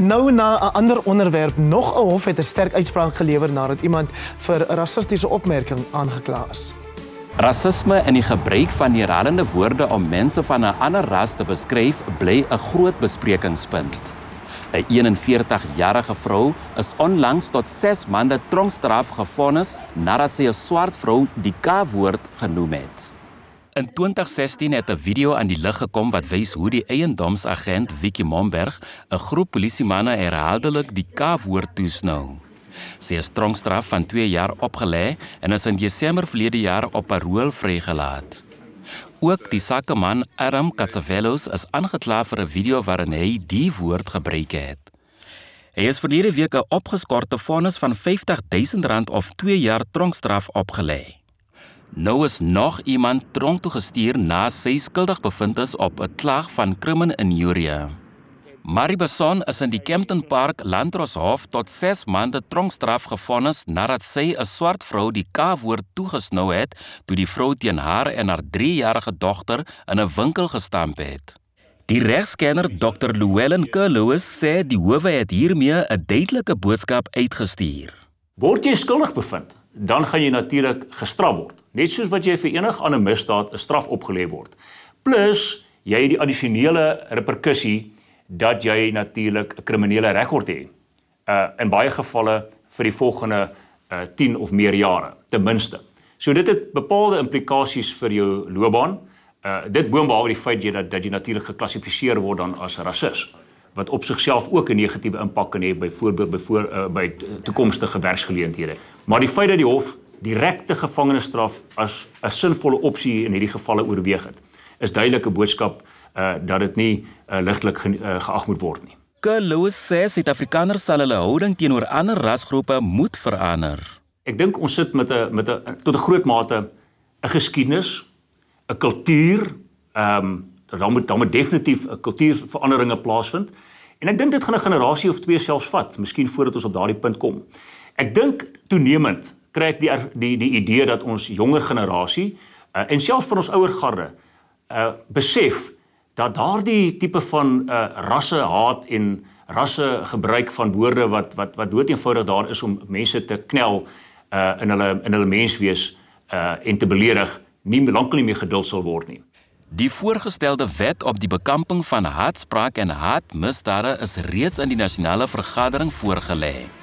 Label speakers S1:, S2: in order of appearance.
S1: nou na 'n ander onderwerp nog 'n hof het 'n sterk uitspraak gelewer nadat iemand vir rassistiese opmerking aangekla is.
S2: Rassisme en die gebruik van herhalende woorde om mense van 'n ander ras te beskryf bly 'n groot besprekingspunt. 'n 41-jarige vrou is onlangs tot 6 maande tronkstraf gevonnis nadat sy 'n swart vrou die K-woord genoem het. In 2016 het 'n video aan die lig gekom wat wys hoe die eiendomsagent Wiki Momberg 'n groep polisimanne herhaaldelik die K-woord toesnou. Sy is tronkstraf van 2 jaar opgelê en is in Desember verlede jaar op parol vrygelaat. Ook die sakeman Aram Katsavelos is aangekla vir 'n video waarin hy die woord gebruik het. Hy is vir hierdie week 'n opgeskorte vonnis van R50000 of 2 jaar tronkstraf opgelê. Nou is nog iemand tronk toe gestuur na sy skuldig bevind is op 'n klag van krimine in Joria. Marie Besson is in die Kempton Park Landroshof tot 6 maande tronkstraf gevonnis nadat sy 'n swart vrou die K-woord toegesnou het toe die vrou teen haar en haar 3-jarige dogter in 'n winkel gestamp het. Die regskenner Dr. Llewellyn Kerlouis sê
S1: die howe het hiermee 'n duidelike boodskap uitgestuur. Word jy skuldig bevind, dan gaan jy natuurlik gestraf word net soos wat jy vir enige ander misdaad 'n straf opgelê word. Plus jy het die addisionele reperkusie dat jy natuurlik 'n kriminele rekord het. Uh in baie gevalle vir die volgende uh 10 of meer jare ten minste. So dit het bepaalde implikasies vir jou loopbaan. Uh dit boonbehalwe die feit jy dat dat jy natuurlik geklassifiseer word dan as rasis wat op sigself ook 'n negatiewe impak kan hê byvoorbeeld by, uh, by, by toekomstige werksgeleenthede. Maar die feit dat die hof direkte gevangenisstraf as 'n sinvolle opsie in hierdie gevalle oorweeg het, is duidelike boodskap uh dat dit nie uh, eh, liglik ge, uh, eh, geag moet word nie. Kyle
S2: Lewis sê Suid-Afrikaners sal hulle houding teenoor ander rasgroepe moet verander. Ek dink
S1: ons sit met 'n met 'n tot 'n groot mate 'n geskiedenis, 'n kultuur, ehm um, daar moet daar moet definitief 'n kultuurveranderinge plaasvind. En ek dink dit gaan 'n generasie of twee selfs vat, miskien voordat ons op daardie punt kom. Ek dink toenemend kry ek die die die idee dat ons jonger generasie uh, eh, en selfs van ons ouer garde uh besef dat daardie tipe van uh rassehaat en rasse gebruik van woorde wat wat wat dood eenvoudig daar is om mense te knel uh in hulle in hulle menswees uh en te beledig nie lankal nie meer geduld sal word nie.
S2: Die voorgestelde wet op die bekamping van haatspraak en haatmisdade is reeds in die nasionale vergadering voorgelê.